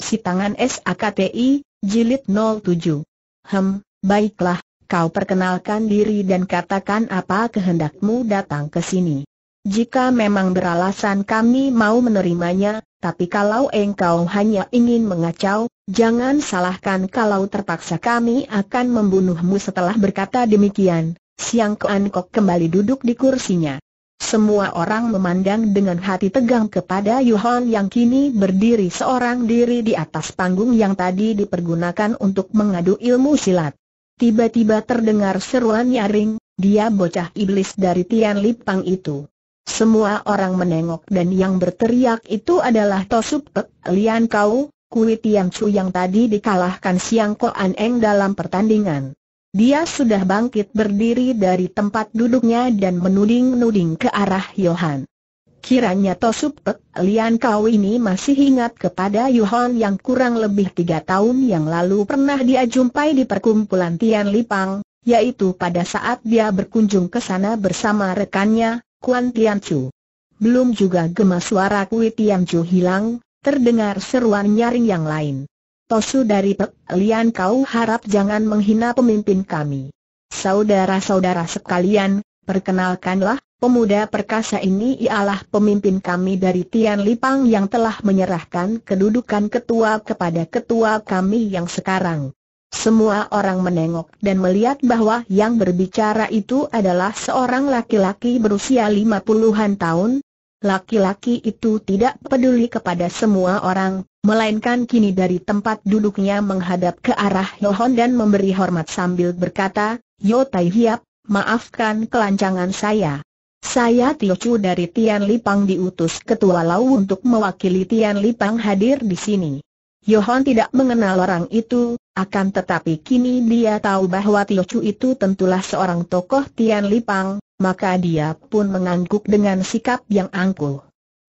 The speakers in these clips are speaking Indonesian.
Si tangan SAKTI, jilid 07. Hem, baiklah, kau perkenalkan diri dan katakan apa kehendakmu datang ke sini. Jika memang beralasan kami mau menerimanya, tapi kalau engkau hanya ingin mengacau, jangan salahkan kalau terpaksa kami akan membunuhmu setelah berkata demikian. Siang Kean Kok kembali duduk di kursinya. Semua orang memandang dengan hati tegang kepada Yuhon yang kini berdiri seorang diri di atas panggung yang tadi dipergunakan untuk mengadu ilmu silat. Tiba-tiba terdengar seruan nyaring, dia bocah iblis dari Tian Lipang itu. Semua orang menengok dan yang berteriak itu adalah Tosup Pek Lian Kau, Kui Tian Chu yang tadi dikalahkan Siang Ko An Eng dalam pertandingan. Dia sudah bangkit berdiri dari tempat duduknya dan menuding-nuding ke arah Yohan. Kiranya Tosup Pek Lian Kau ini masih ingat kepada Yohan yang kurang lebih tiga tahun yang lalu pernah dia jumpai di perkumpulan Tian Lipang, yaitu pada saat dia berkunjung ke sana bersama rekannya, Kuan Tian Chu. Belum juga gemas suara Kui Tian Chu hilang, terdengar seruan nyaring yang lain. Tosu dari Pek Lian kau harap jangan menghina pemimpin kami. Saudara-saudara sekalian, perkenalkanlah, pemuda perkasa ini ialah pemimpin kami dari Tian Lipang yang telah menyerahkan kedudukan ketua kepada ketua kami yang sekarang. Semua orang menengok dan melihat bahwa yang berbicara itu adalah seorang laki-laki berusia lima puluhan tahun, laki-laki itu tidak peduli kepada semua orang, melainkan kini dari tempat duduknya menghadap ke arah Yohon dan memberi hormat sambil berkata, Yo Tai Hiap, maafkan kelancangan saya. Saya Tio Chu dari Tian Lipang diutus ketua Lau untuk mewakili Tian Lipang hadir di sini. Yohon tidak mengenal orang itu, akan tetapi kini dia tahu bahwa Tio Chu itu tentulah seorang tokoh Tian Lipang, maka dia pun mengangguk dengan sikap yang angkuh.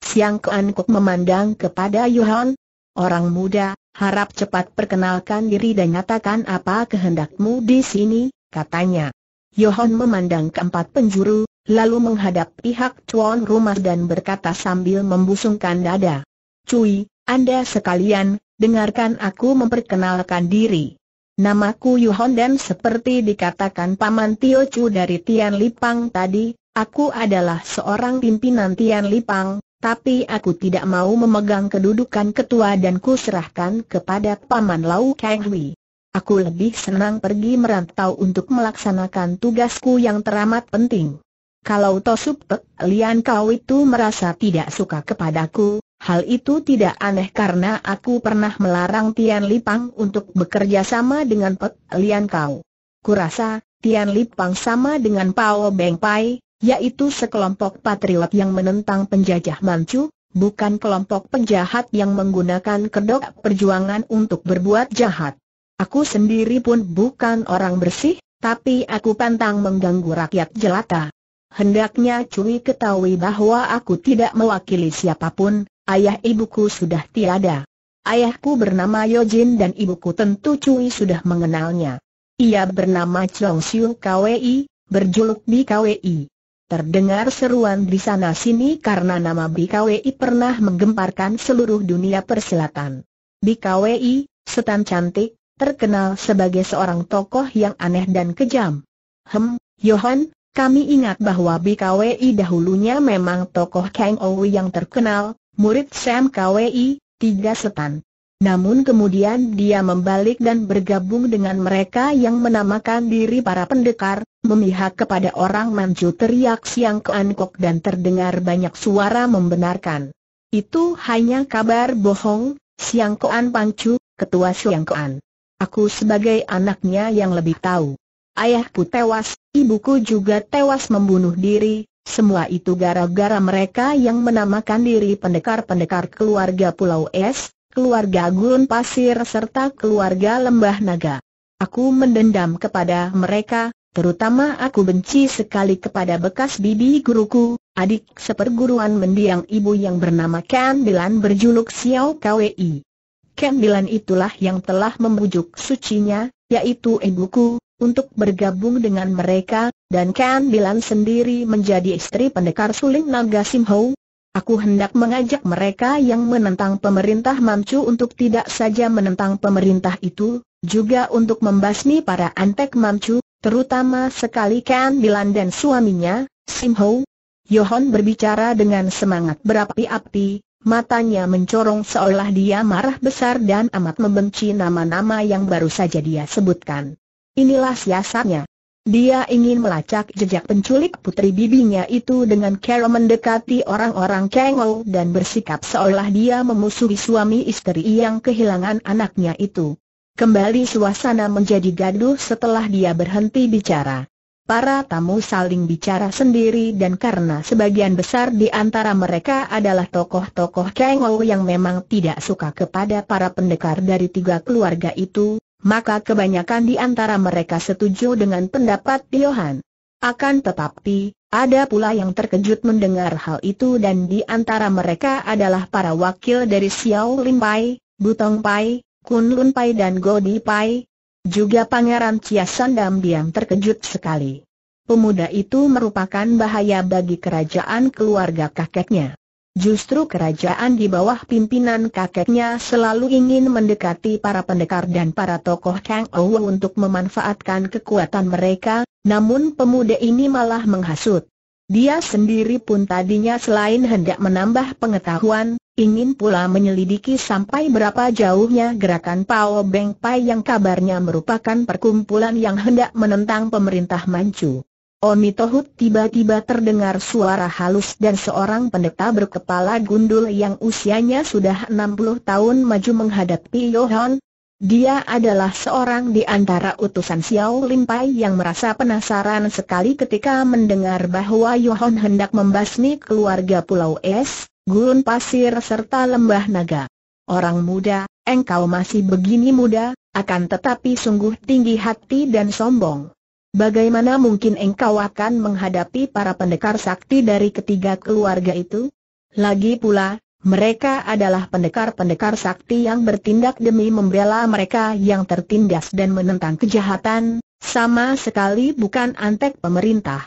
Siang keangkuk memandang kepada Yohan, orang muda, harap cepat perkenalkan diri dan nyatakan apa kehendakmu di sini, katanya. Yohan memandang keempat penjuru, lalu menghadap pihak tuan rumah dan berkata sambil membusungkan dada. Cui, Anda sekalian, dengarkan aku memperkenalkan diri. Namaku Hon dan seperti dikatakan Paman Tio Chu dari Tian Lipang tadi, aku adalah seorang pimpinan Tian Lipang, tapi aku tidak mau memegang kedudukan ketua dan ku serahkan kepada Paman Lau Kang Hui. Aku lebih senang pergi merantau untuk melaksanakan tugasku yang teramat penting. Kalau Tosup Pek Lian kau itu merasa tidak suka kepadaku, Hal itu tidak aneh karena aku pernah melarang Tian Lipang untuk bekerja sama dengan Pek Lian Kau. Kurasa, Tian Lipang sama dengan Pao Beng Pai, yaitu sekelompok patriot yang menentang penjajah Manchu, bukan kelompok penjahat yang menggunakan kedok perjuangan untuk berbuat jahat. Aku sendiri pun bukan orang bersih, tapi aku pantang mengganggu rakyat jelata. Hendaknya Cui ketahui bahwa aku tidak mewakili siapapun, Ayah ibuku sudah tiada. Ayahku bernama Yojin dan ibuku tentu Cui sudah mengenalnya. Ia bernama Chong Siu Kwei, berjuluk Bi Kwei. Terdengar seruan di sana-sini karena nama Bi Kwei pernah menggemparkan seluruh dunia persilatan. Kwei, setan cantik, terkenal sebagai seorang tokoh yang aneh dan kejam. Hem, Johan, kami ingat bahwa Bi Kwei dahulunya memang tokoh Kang Ouyang yang terkenal, murid Sam KWI, tiga setan. Namun kemudian dia membalik dan bergabung dengan mereka yang menamakan diri para pendekar, memihak kepada orang Manchu teriak siang ke dan terdengar banyak suara membenarkan. Itu hanya kabar bohong, Siang Koan Pangcu, ketua Siang Koan. Aku sebagai anaknya yang lebih tahu. Ayahku tewas, ibuku juga tewas membunuh diri, semua itu gara-gara mereka yang menamakan diri pendekar-pendekar keluarga Pulau Es, keluarga Gurun Pasir serta keluarga Lembah Naga. Aku mendendam kepada mereka, terutama aku benci sekali kepada bekas bibi guruku, adik seperguruan mendiang ibu yang bernama Ken Bilan berjuluk Xiao Kwei. Ken Bilan itulah yang telah membujuk sucinya, yaitu ibuku, untuk bergabung dengan mereka, dan Ken Bilan sendiri menjadi istri pendekar suling naga Simho. Aku hendak mengajak mereka yang menentang pemerintah Mancu untuk tidak saja menentang pemerintah itu, juga untuk membasmi para antek Mancu, terutama sekali Ken Bilan dan suaminya, Simho. Yohon berbicara dengan semangat berapi-api, matanya mencorong seolah dia marah besar dan amat membenci nama-nama yang baru saja dia sebutkan. Inilah siasatnya. Dia ingin melacak jejak penculik putri bibinya itu dengan cara mendekati orang-orang Kengol dan bersikap seolah dia memusuhi suami istri yang kehilangan anaknya itu. Kembali suasana menjadi gaduh setelah dia berhenti bicara. Para tamu saling bicara sendiri dan karena sebagian besar di antara mereka adalah tokoh-tokoh Kengol yang memang tidak suka kepada para pendekar dari tiga keluarga itu, maka kebanyakan di antara mereka setuju dengan pendapat Yohan. Akan tetapi, ada pula yang terkejut mendengar hal itu dan di antara mereka adalah para wakil dari Xiao Lim Pai, Butong Pai, Kun Lun Pai dan Godi Pai. Juga Pangeran Chia Sandam diam terkejut sekali. Pemuda itu merupakan bahaya bagi kerajaan keluarga kakeknya. Justru kerajaan di bawah pimpinan kakeknya selalu ingin mendekati para pendekar dan para tokoh Kang Ou untuk memanfaatkan kekuatan mereka, namun pemuda ini malah menghasut. Dia sendiri pun tadinya selain hendak menambah pengetahuan, ingin pula menyelidiki sampai berapa jauhnya gerakan Pao Beng Pai yang kabarnya merupakan perkumpulan yang hendak menentang pemerintah Manchu. Omi Tohut tiba-tiba terdengar suara halus dan seorang pendeta berkepala gundul yang usianya sudah 60 tahun maju menghadapi Yohan. Dia adalah seorang di antara utusan Xiao Limpai yang merasa penasaran sekali ketika mendengar bahwa Yohan hendak membasmi keluarga Pulau Es, gurun pasir serta lembah naga. Orang muda, engkau masih begini muda, akan tetapi sungguh tinggi hati dan sombong. Bagaimana mungkin engkau akan menghadapi para pendekar sakti dari ketiga keluarga itu? Lagi pula, mereka adalah pendekar-pendekar sakti yang bertindak demi membela mereka yang tertindas dan menentang kejahatan, sama sekali bukan antek pemerintah.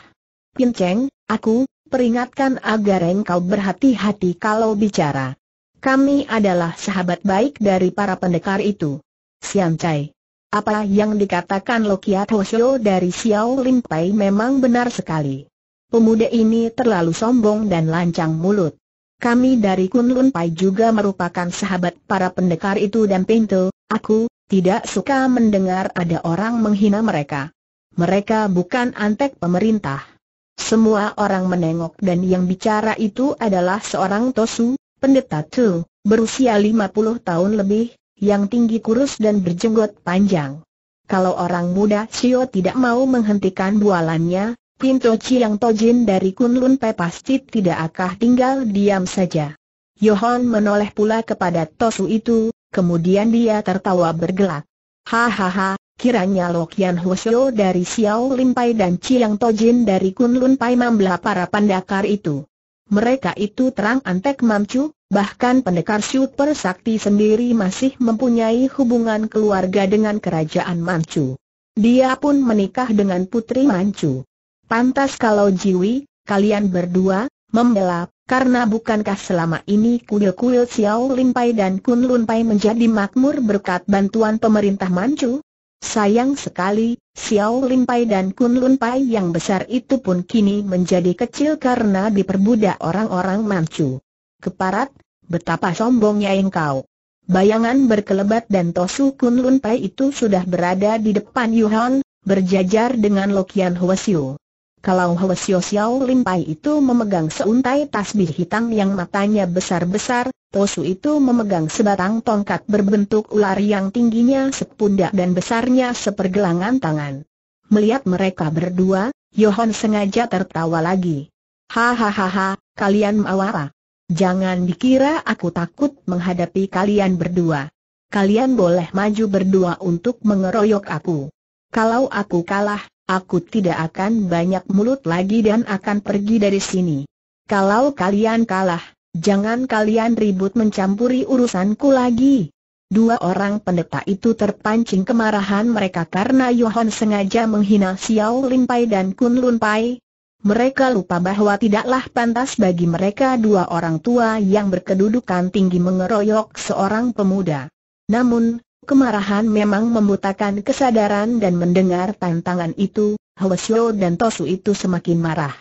Pin Cheng, aku, peringatkan agar engkau berhati-hati kalau bicara. Kami adalah sahabat baik dari para pendekar itu. Siancai. Apa yang dikatakan Lokia Tosho dari Xiao Lim Pai memang benar sekali. Pemuda ini terlalu sombong dan lancang mulut. Kami dari Kunlun Pai juga merupakan sahabat para pendekar itu dan pintu, aku, tidak suka mendengar ada orang menghina mereka. Mereka bukan antek pemerintah. Semua orang menengok dan yang bicara itu adalah seorang Tosu, pendeta Tu, berusia 50 tahun lebih, yang tinggi kurus dan berjenggot panjang. Kalau orang muda Sio tidak mau menghentikan bualannya, Pinto Chiang Tojin dari Kunlun Pe pasti tidak akan tinggal diam saja. Yohon menoleh pula kepada Tosu itu, kemudian dia tertawa bergelak. Hahaha, kiranya Lokian Hoseo dari Xiao Limpai dan Chiang Tojin dari Kunlun Pai membelah para pandakar itu. Mereka itu terang antek mamcu, Bahkan pendekar super sakti sendiri masih mempunyai hubungan keluarga dengan kerajaan Manchu. Dia pun menikah dengan putri Manchu. Pantas kalau Jiwi, kalian berdua, membela, karena bukankah selama ini kuil-kuil Xiao Limpai dan Kun Lunpai menjadi makmur berkat bantuan pemerintah Manchu? Sayang sekali, Xiao Limpai dan Kun Lunpai yang besar itu pun kini menjadi kecil karena diperbudak orang-orang Manchu. Keparat, betapa sombongnya engkau. Bayangan berkelebat dan Tosu Kun Lun Pai itu sudah berada di depan Yuhan, berjajar dengan Lokian Huasiu. Kalau Hwasyu Xiao Lim Pai itu memegang seuntai tasbih hitam yang matanya besar-besar, Tosu itu memegang sebatang tongkat berbentuk ular yang tingginya sepundak dan besarnya sepergelangan tangan. Melihat mereka berdua, Yohan sengaja tertawa lagi. Hahaha, kalian mawar. Jangan dikira aku takut menghadapi kalian berdua. Kalian boleh maju berdua untuk mengeroyok aku. Kalau aku kalah, aku tidak akan banyak mulut lagi dan akan pergi dari sini. Kalau kalian kalah, jangan kalian ribut mencampuri urusanku lagi. Dua orang pendeta itu terpancing kemarahan mereka karena Yohon sengaja menghina Xiao Limpai dan Kun Lunpai, mereka lupa bahwa tidaklah pantas bagi mereka dua orang tua yang berkedudukan tinggi mengeroyok seorang pemuda. Namun, kemarahan memang membutakan kesadaran dan mendengar tantangan itu, Hwasyo dan Tosu itu semakin marah.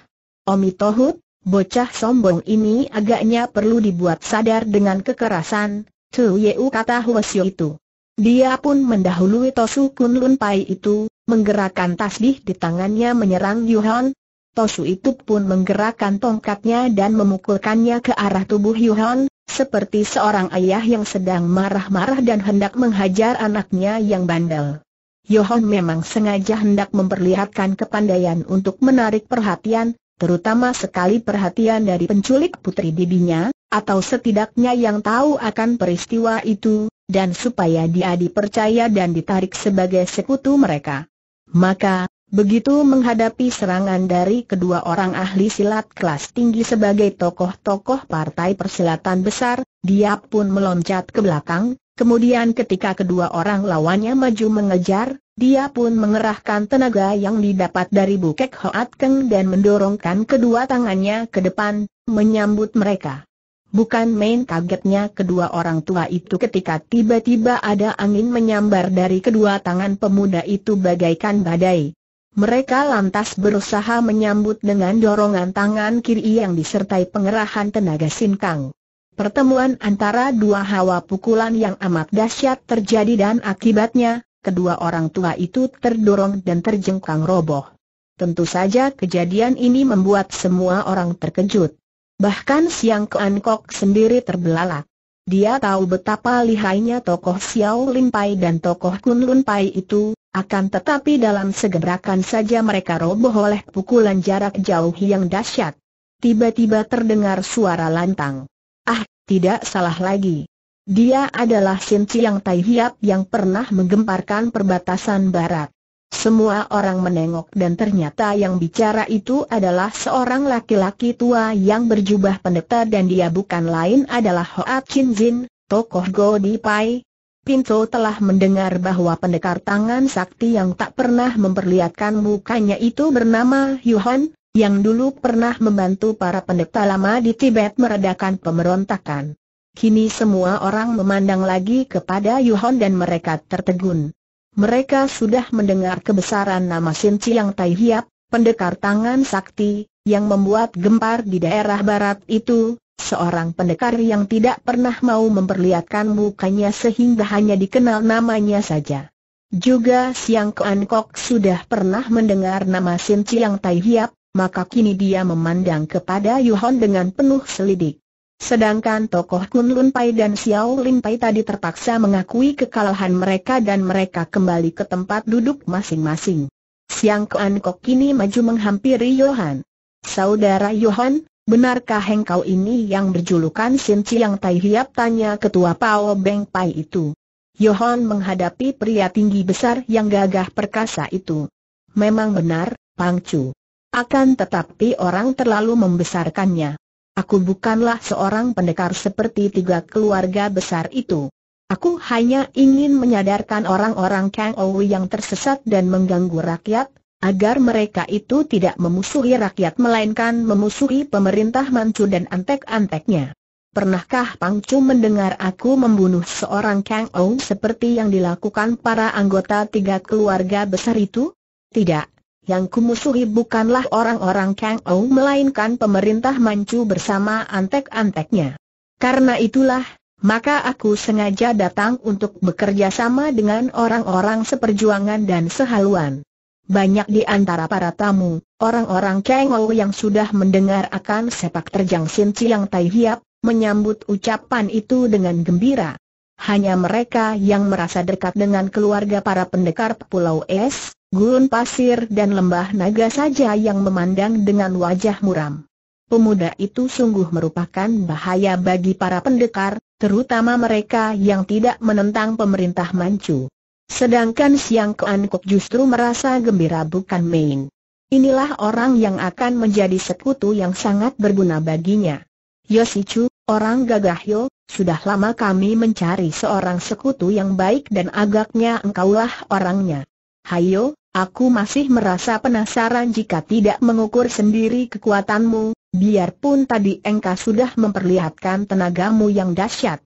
Omi Tohut, bocah sombong ini agaknya perlu dibuat sadar dengan kekerasan, Tu Yeu kata Hwasyo itu. Dia pun mendahului Tosu Kun Pai itu, menggerakkan tasbih di tangannya menyerang Yuhan, Tosu itu pun menggerakkan tongkatnya dan memukulkannya ke arah tubuh Yuhan, seperti seorang ayah yang sedang marah-marah dan hendak menghajar anaknya yang bandel. Yuhan memang sengaja hendak memperlihatkan kepandaian untuk menarik perhatian, terutama sekali perhatian dari penculik putri bibinya, atau setidaknya yang tahu akan peristiwa itu, dan supaya dia dipercaya dan ditarik sebagai sekutu mereka. Maka, Begitu menghadapi serangan dari kedua orang ahli silat kelas tinggi sebagai tokoh-tokoh partai persilatan besar, dia pun meloncat ke belakang, kemudian ketika kedua orang lawannya maju mengejar, dia pun mengerahkan tenaga yang didapat dari Bukek Hoat Keng dan mendorongkan kedua tangannya ke depan, menyambut mereka. Bukan main kagetnya kedua orang tua itu ketika tiba-tiba ada angin menyambar dari kedua tangan pemuda itu bagaikan badai. Mereka lantas berusaha menyambut dengan dorongan tangan kiri yang disertai pengerahan tenaga sinkang. Pertemuan antara dua hawa pukulan yang amat dahsyat terjadi dan akibatnya, kedua orang tua itu terdorong dan terjengkang roboh. Tentu saja kejadian ini membuat semua orang terkejut. Bahkan Siang Keankok Kok sendiri terbelalak. Dia tahu betapa lihainya tokoh Xiao Lin Pai dan tokoh Kun Lun Pai itu, akan tetapi dalam segerakan saja mereka roboh oleh pukulan jarak jauh yang dahsyat. Tiba-tiba terdengar suara lantang. Ah, tidak salah lagi. Dia adalah Sin Chiang Tai Hiap yang pernah menggemparkan perbatasan barat. Semua orang menengok dan ternyata yang bicara itu adalah seorang laki-laki tua yang berjubah pendeta dan dia bukan lain adalah Hoa Chin Jin, tokoh Go Di Pai. Pinto telah mendengar bahwa pendekar tangan sakti yang tak pernah memperlihatkan mukanya itu bernama Yuhan, yang dulu pernah membantu para pendeta lama di Tibet meredakan pemberontakan. Kini semua orang memandang lagi kepada Yuhan dan mereka tertegun. Mereka sudah mendengar kebesaran nama Sin Chiang Tai Hiap, pendekar tangan sakti, yang membuat gempar di daerah barat itu, seorang pendekar yang tidak pernah mau memperlihatkan mukanya sehingga hanya dikenal namanya saja. Juga Siang Kuan Kok sudah pernah mendengar nama Sin Chiang Tai Hiap, maka kini dia memandang kepada Yuhon dengan penuh selidik. Sedangkan tokoh Kun Lun Pai dan Xiao Lin Pai tadi terpaksa mengakui kekalahan mereka dan mereka kembali ke tempat duduk masing-masing. Siang Kuan Kok kini maju menghampiri Yohan. Saudara Yohan, benarkah engkau ini yang berjulukan Sin Chiang Tai Hiap tanya ketua Pao Beng Pai itu? Yohan menghadapi pria tinggi besar yang gagah perkasa itu. Memang benar, Pang Chu. Akan tetapi orang terlalu membesarkannya. Aku bukanlah seorang pendekar seperti tiga keluarga besar itu. Aku hanya ingin menyadarkan orang-orang Kang Ou yang tersesat dan mengganggu rakyat, agar mereka itu tidak memusuhi rakyat melainkan memusuhi pemerintah Manchu dan antek-anteknya. Pernahkah Pang Chu mendengar aku membunuh seorang Kang Ou seperti yang dilakukan para anggota tiga keluarga besar itu? Tidak, yang kumusuhi bukanlah orang-orang Kang Ou melainkan pemerintah Manchu bersama antek-anteknya. Karena itulah, maka aku sengaja datang untuk bekerja sama dengan orang-orang seperjuangan dan sehaluan. Banyak di antara para tamu, orang-orang Kang Ou yang sudah mendengar akan sepak terjang Sin Chiang Tai Hiap, menyambut ucapan itu dengan gembira. Hanya mereka yang merasa dekat dengan keluarga para pendekar Pulau Es, gurun pasir dan lembah naga saja yang memandang dengan wajah muram. Pemuda itu sungguh merupakan bahaya bagi para pendekar, terutama mereka yang tidak menentang pemerintah Manchu. Sedangkan Siang Kuan justru merasa gembira bukan main. Inilah orang yang akan menjadi sekutu yang sangat berguna baginya. Yosichu, orang gagah yo, sudah lama kami mencari seorang sekutu yang baik dan agaknya engkaulah orangnya. Hayo, Aku masih merasa penasaran jika tidak mengukur sendiri kekuatanmu, biarpun tadi engkau sudah memperlihatkan tenagamu yang dahsyat.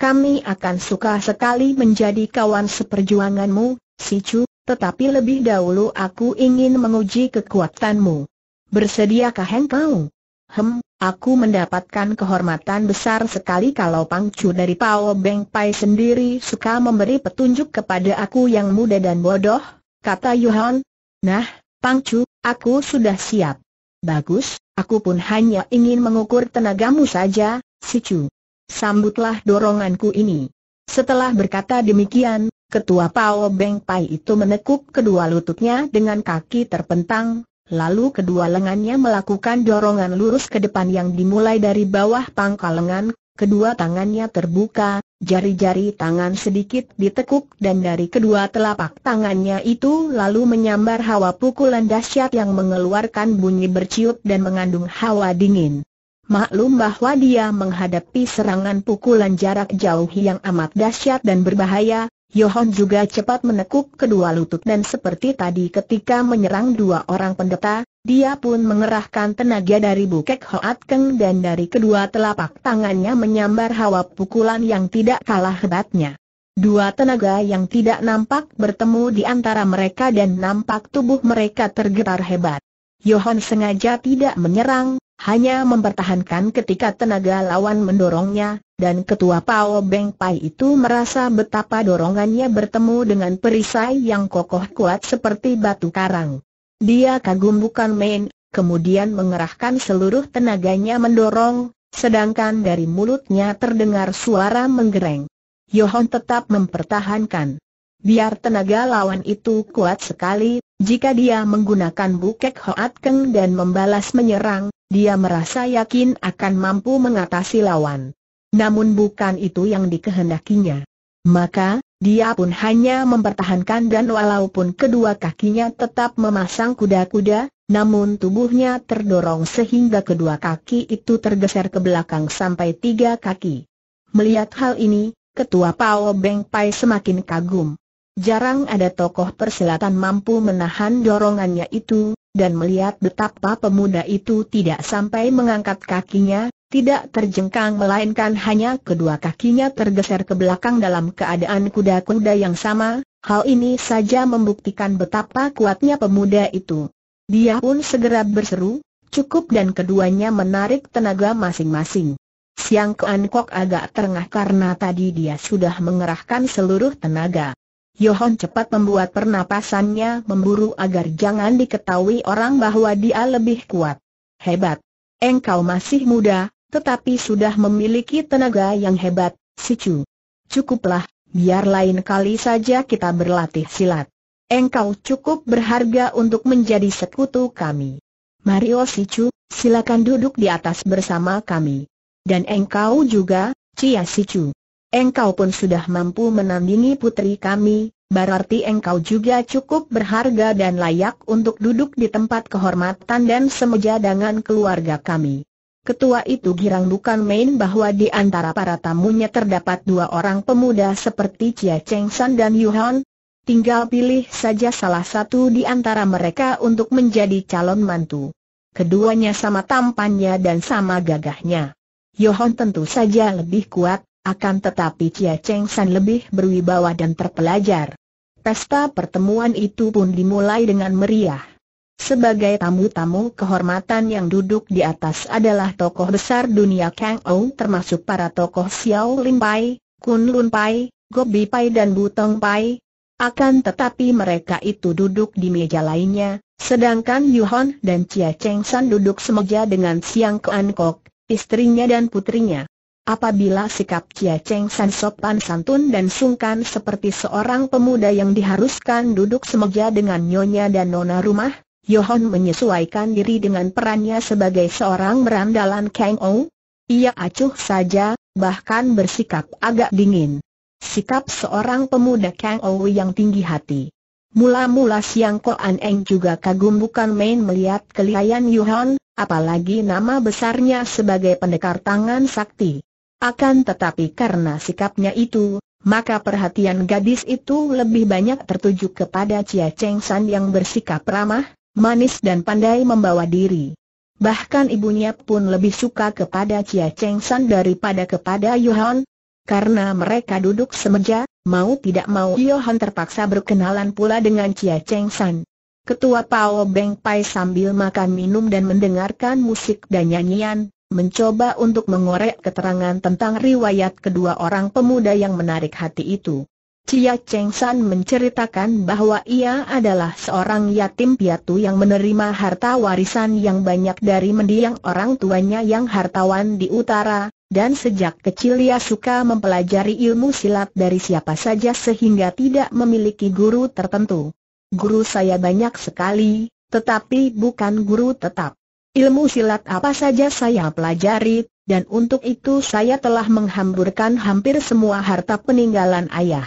Kami akan suka sekali menjadi kawan seperjuanganmu, si Chu, tetapi lebih dahulu aku ingin menguji kekuatanmu. Bersediakah engkau? Hem, aku mendapatkan kehormatan besar sekali kalau Pang Chu dari Pao Beng Pai sendiri suka memberi petunjuk kepada aku yang muda dan bodoh, kata Yuhan. Nah, Pangcu, aku sudah siap. Bagus, aku pun hanya ingin mengukur tenagamu saja, si Chu. Sambutlah doronganku ini. Setelah berkata demikian, ketua Pao Beng Pai itu menekuk kedua lututnya dengan kaki terpentang, lalu kedua lengannya melakukan dorongan lurus ke depan yang dimulai dari bawah pangkal lengan, kedua tangannya terbuka, Jari-jari tangan sedikit ditekuk dan dari kedua telapak tangannya itu lalu menyambar hawa pukulan dahsyat yang mengeluarkan bunyi berciut dan mengandung hawa dingin. Maklum bahwa dia menghadapi serangan pukulan jarak jauh yang amat dahsyat dan berbahaya, Yohon juga cepat menekuk kedua lutut dan seperti tadi ketika menyerang dua orang pendeta, dia pun mengerahkan tenaga dari bukek Hoat Keng dan dari kedua telapak tangannya menyambar hawa pukulan yang tidak kalah hebatnya. Dua tenaga yang tidak nampak bertemu di antara mereka dan nampak tubuh mereka tergetar hebat. Yohon sengaja tidak menyerang, hanya mempertahankan ketika tenaga lawan mendorongnya, dan ketua Pao Beng Pai itu merasa betapa dorongannya bertemu dengan perisai yang kokoh kuat seperti batu karang. Dia kagum bukan main, kemudian mengerahkan seluruh tenaganya mendorong, sedangkan dari mulutnya terdengar suara menggereng. Yohon tetap mempertahankan. Biar tenaga lawan itu kuat sekali, jika dia menggunakan bukek Hoat Keng dan membalas menyerang, dia merasa yakin akan mampu mengatasi lawan namun bukan itu yang dikehendakinya. Maka, dia pun hanya mempertahankan dan walaupun kedua kakinya tetap memasang kuda-kuda, namun tubuhnya terdorong sehingga kedua kaki itu tergeser ke belakang sampai tiga kaki. Melihat hal ini, Ketua Pao Beng Pai semakin kagum. Jarang ada tokoh persilatan mampu menahan dorongannya itu, dan melihat betapa pemuda itu tidak sampai mengangkat kakinya, tidak terjengkang melainkan hanya kedua kakinya tergeser ke belakang dalam keadaan kuda-kuda yang sama, hal ini saja membuktikan betapa kuatnya pemuda itu. Dia pun segera berseru, cukup dan keduanya menarik tenaga masing-masing. Siang Kuan Kok agak terengah karena tadi dia sudah mengerahkan seluruh tenaga. Yohon cepat membuat pernapasannya memburu agar jangan diketahui orang bahwa dia lebih kuat. Hebat! Engkau masih muda, tetapi sudah memiliki tenaga yang hebat, si Chu. Cukuplah, biar lain kali saja kita berlatih silat. Engkau cukup berharga untuk menjadi sekutu kami. Mario Sichu, silakan duduk di atas bersama kami. Dan engkau juga, Cia Sichu. Engkau pun sudah mampu menandingi putri kami, berarti engkau juga cukup berharga dan layak untuk duduk di tempat kehormatan dan semeja dengan keluarga kami. Ketua itu girang bukan main bahwa di antara para tamunya terdapat dua orang pemuda seperti Chia Cheng San dan Yuhan. Tinggal pilih saja salah satu di antara mereka untuk menjadi calon mantu. Keduanya sama tampannya dan sama gagahnya. Yohon tentu saja lebih kuat, akan tetapi Chia Cheng San lebih berwibawa dan terpelajar. Pesta pertemuan itu pun dimulai dengan meriah. Sebagai tamu-tamu kehormatan yang duduk di atas adalah tokoh besar dunia Kang Ou termasuk para tokoh Xiao Lin Pai, Kun Lun Pai, Gobi Pai dan Butong Pai. Akan tetapi mereka itu duduk di meja lainnya, sedangkan Yuhon dan Chia Cheng San duduk semeja dengan Siang Kuan Kok, istrinya dan putrinya. Apabila sikap Chia Cheng San sopan santun dan sungkan seperti seorang pemuda yang diharuskan duduk semeja dengan nyonya dan nona rumah, Yohan menyesuaikan diri dengan perannya sebagai seorang berandalan Kang Ou. Ia acuh saja, bahkan bersikap agak dingin. Sikap seorang pemuda Kang Ou yang tinggi hati. Mula-mula siang Ko An Eng juga kagum bukan main melihat kelihayan Yohan, apalagi nama besarnya sebagai pendekar tangan sakti. Akan tetapi karena sikapnya itu, maka perhatian gadis itu lebih banyak tertuju kepada Cia Cheng San yang bersikap ramah, manis dan pandai membawa diri. Bahkan ibunya pun lebih suka kepada Chia Cheng San daripada kepada Yohan. Karena mereka duduk semeja, mau tidak mau Yohan terpaksa berkenalan pula dengan Chia Cheng San. Ketua Pao Beng Pai sambil makan minum dan mendengarkan musik dan nyanyian, mencoba untuk mengorek keterangan tentang riwayat kedua orang pemuda yang menarik hati itu. Cia Cheng San menceritakan bahwa ia adalah seorang yatim piatu yang menerima harta warisan yang banyak dari mendiang orang tuanya yang hartawan di utara, dan sejak kecil ia suka mempelajari ilmu silat dari siapa saja sehingga tidak memiliki guru tertentu. Guru saya banyak sekali, tetapi bukan guru tetap. Ilmu silat apa saja saya pelajari, dan untuk itu saya telah menghamburkan hampir semua harta peninggalan ayah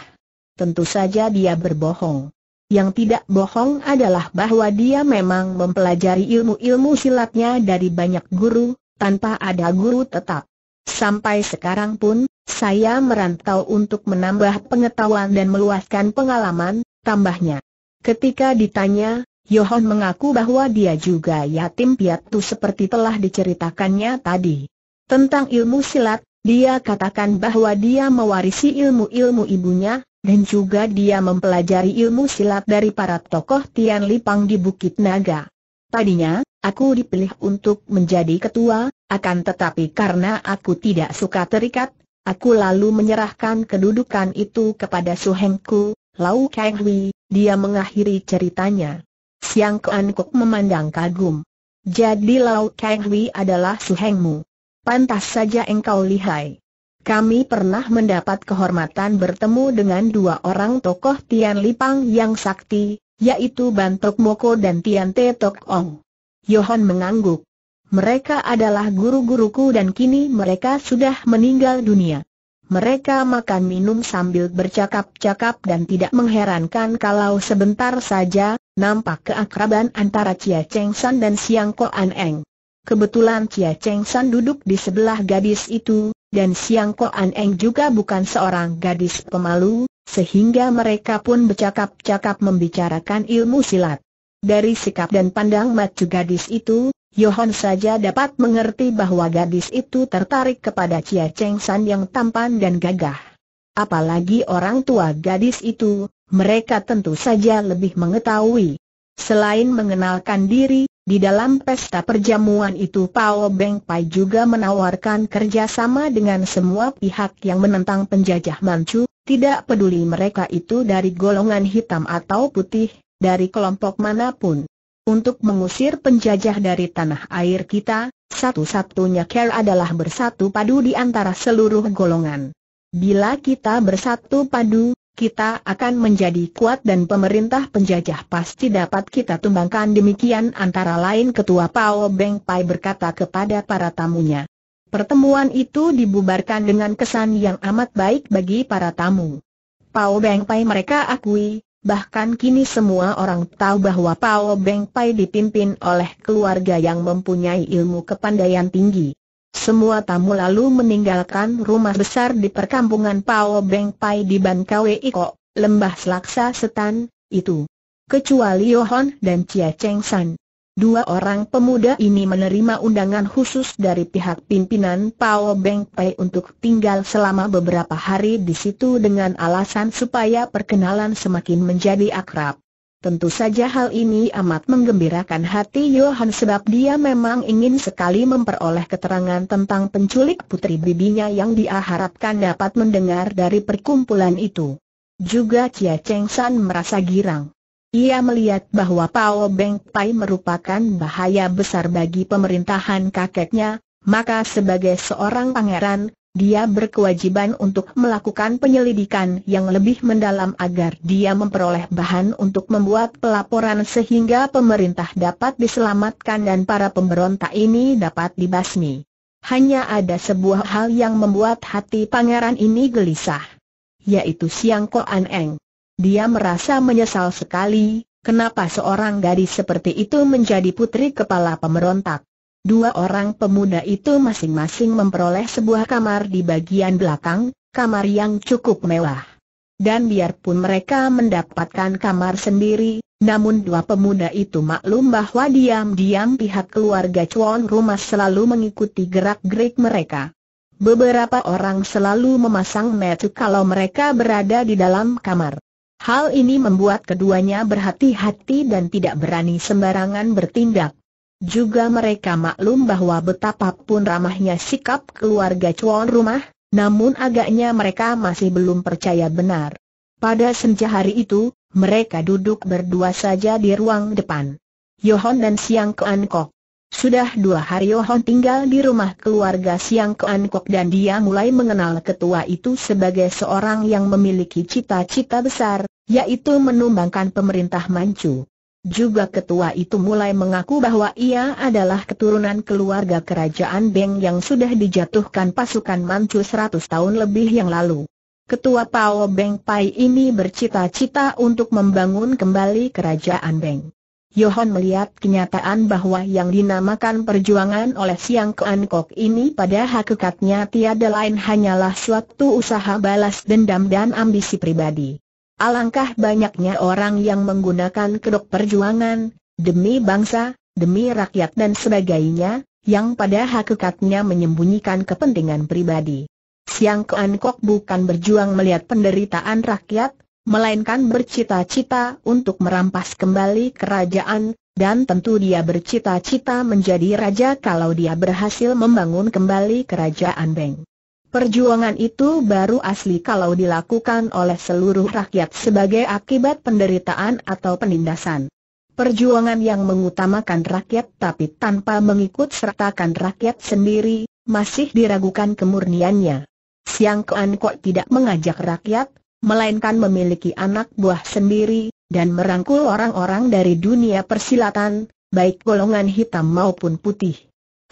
tentu saja dia berbohong. Yang tidak bohong adalah bahwa dia memang mempelajari ilmu-ilmu silatnya dari banyak guru, tanpa ada guru tetap. Sampai sekarang pun, saya merantau untuk menambah pengetahuan dan meluaskan pengalaman, tambahnya. Ketika ditanya, Yohon mengaku bahwa dia juga yatim piatu seperti telah diceritakannya tadi. Tentang ilmu silat, dia katakan bahwa dia mewarisi ilmu-ilmu ibunya, dan juga dia mempelajari ilmu silat dari para tokoh Tian Lipang di Bukit Naga. Tadinya, aku dipilih untuk menjadi ketua, akan tetapi karena aku tidak suka terikat, aku lalu menyerahkan kedudukan itu kepada suhengku, Lau Kang Hui, dia mengakhiri ceritanya. Siang Kuan memandang kagum. Jadi Lau Kang Hui adalah suhengmu. Pantas saja engkau lihai. Kami pernah mendapat kehormatan bertemu dengan dua orang tokoh Tian Lipang yang sakti, yaitu Bantok Moko dan Tian Te Tok Ong. Yohan mengangguk. Mereka adalah guru-guruku dan kini mereka sudah meninggal dunia. Mereka makan minum sambil bercakap-cakap dan tidak mengherankan kalau sebentar saja, nampak keakraban antara Chia Cheng San dan Siang Ko An Eng. Kebetulan Chia Cheng San duduk di sebelah gadis itu, dan Siang Ko Eng juga bukan seorang gadis pemalu, sehingga mereka pun bercakap-cakap membicarakan ilmu silat. Dari sikap dan pandang mata gadis itu, Yohon saja dapat mengerti bahwa gadis itu tertarik kepada Chia Cheng San yang tampan dan gagah. Apalagi orang tua gadis itu, mereka tentu saja lebih mengetahui. Selain mengenalkan diri, di dalam pesta perjamuan itu Pao Beng Pai juga menawarkan kerjasama dengan semua pihak yang menentang penjajah Manchu, tidak peduli mereka itu dari golongan hitam atau putih, dari kelompok manapun. Untuk mengusir penjajah dari tanah air kita, satu-satunya care adalah bersatu padu di antara seluruh golongan. Bila kita bersatu padu, kita akan menjadi kuat dan pemerintah penjajah pasti dapat kita tumbangkan demikian antara lain Ketua Pao Beng Pai berkata kepada para tamunya. Pertemuan itu dibubarkan dengan kesan yang amat baik bagi para tamu. Pao Beng Pai mereka akui, bahkan kini semua orang tahu bahwa Pao Beng Pai dipimpin oleh keluarga yang mempunyai ilmu kepandaian tinggi. Semua tamu lalu meninggalkan rumah besar di perkampungan Pao Beng Pai di Bankawe Iko, lembah Selaksa Setan, itu. Kecuali Yohon dan Chia Cheng San. Dua orang pemuda ini menerima undangan khusus dari pihak pimpinan Pao Beng Pai untuk tinggal selama beberapa hari di situ dengan alasan supaya perkenalan semakin menjadi akrab. Tentu saja hal ini amat menggembirakan hati Johan sebab dia memang ingin sekali memperoleh keterangan tentang penculik putri bibinya yang dia harapkan dapat mendengar dari perkumpulan itu. Juga Chia Cheng San merasa girang. Ia melihat bahwa Pao Beng Pai merupakan bahaya besar bagi pemerintahan kakeknya, maka sebagai seorang pangeran, dia berkewajiban untuk melakukan penyelidikan yang lebih mendalam agar dia memperoleh bahan untuk membuat pelaporan sehingga pemerintah dapat diselamatkan dan para pemberontak ini dapat dibasmi. Hanya ada sebuah hal yang membuat hati pangeran ini gelisah, yaitu Siang An Eng. Dia merasa menyesal sekali, kenapa seorang gadis seperti itu menjadi putri kepala pemberontak. Dua orang pemuda itu masing-masing memperoleh sebuah kamar di bagian belakang, kamar yang cukup mewah. Dan biarpun mereka mendapatkan kamar sendiri, namun dua pemuda itu maklum bahwa diam-diam pihak keluarga Chuan rumah selalu mengikuti gerak-gerik mereka. Beberapa orang selalu memasang metu kalau mereka berada di dalam kamar. Hal ini membuat keduanya berhati-hati dan tidak berani sembarangan bertindak. Juga mereka maklum bahwa betapapun ramahnya sikap keluarga cuan rumah, namun agaknya mereka masih belum percaya benar. Pada senja hari itu, mereka duduk berdua saja di ruang depan. Yohon dan Siang Keankok. Kok. Sudah dua hari Yohon tinggal di rumah keluarga Siang Keankok Kok dan dia mulai mengenal ketua itu sebagai seorang yang memiliki cita-cita besar, yaitu menumbangkan pemerintah Manchu. Juga ketua itu mulai mengaku bahwa ia adalah keturunan keluarga kerajaan Beng yang sudah dijatuhkan pasukan Manchu 100 tahun lebih yang lalu. Ketua Pao Beng Pai ini bercita-cita untuk membangun kembali kerajaan Beng. Yohon melihat kenyataan bahwa yang dinamakan perjuangan oleh Siang Kuan Kok ini pada hakikatnya tiada lain hanyalah suatu usaha balas dendam dan ambisi pribadi. Alangkah banyaknya orang yang menggunakan kedok perjuangan, demi bangsa, demi rakyat dan sebagainya, yang pada hakikatnya menyembunyikan kepentingan pribadi. Siang Kuan Kok bukan berjuang melihat penderitaan rakyat, melainkan bercita-cita untuk merampas kembali kerajaan, dan tentu dia bercita-cita menjadi raja kalau dia berhasil membangun kembali kerajaan Beng. Perjuangan itu baru asli kalau dilakukan oleh seluruh rakyat sebagai akibat penderitaan atau penindasan. Perjuangan yang mengutamakan rakyat tapi tanpa mengikut sertakan rakyat sendiri, masih diragukan kemurniannya. Siang Kuan Kok tidak mengajak rakyat, melainkan memiliki anak buah sendiri, dan merangkul orang-orang dari dunia persilatan, baik golongan hitam maupun putih.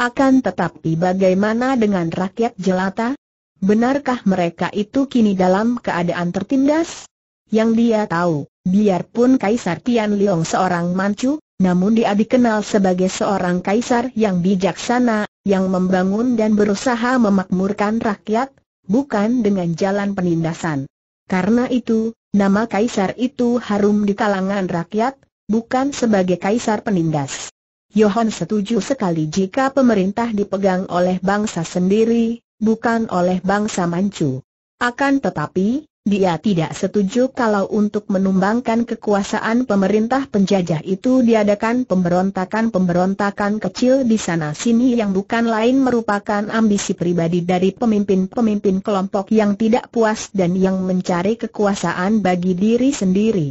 Akan tetapi bagaimana dengan rakyat jelata? Benarkah mereka itu kini dalam keadaan tertindas? Yang dia tahu, biarpun Kaisar Tian Liong seorang mancu, namun dia dikenal sebagai seorang kaisar yang bijaksana, yang membangun dan berusaha memakmurkan rakyat, bukan dengan jalan penindasan. Karena itu, nama kaisar itu harum di kalangan rakyat, bukan sebagai kaisar penindas. Yohan setuju sekali jika pemerintah dipegang oleh bangsa sendiri, bukan oleh bangsa Manchu. Akan tetapi, dia tidak setuju kalau untuk menumbangkan kekuasaan pemerintah penjajah itu diadakan pemberontakan-pemberontakan kecil di sana-sini yang bukan lain merupakan ambisi pribadi dari pemimpin-pemimpin kelompok yang tidak puas dan yang mencari kekuasaan bagi diri sendiri.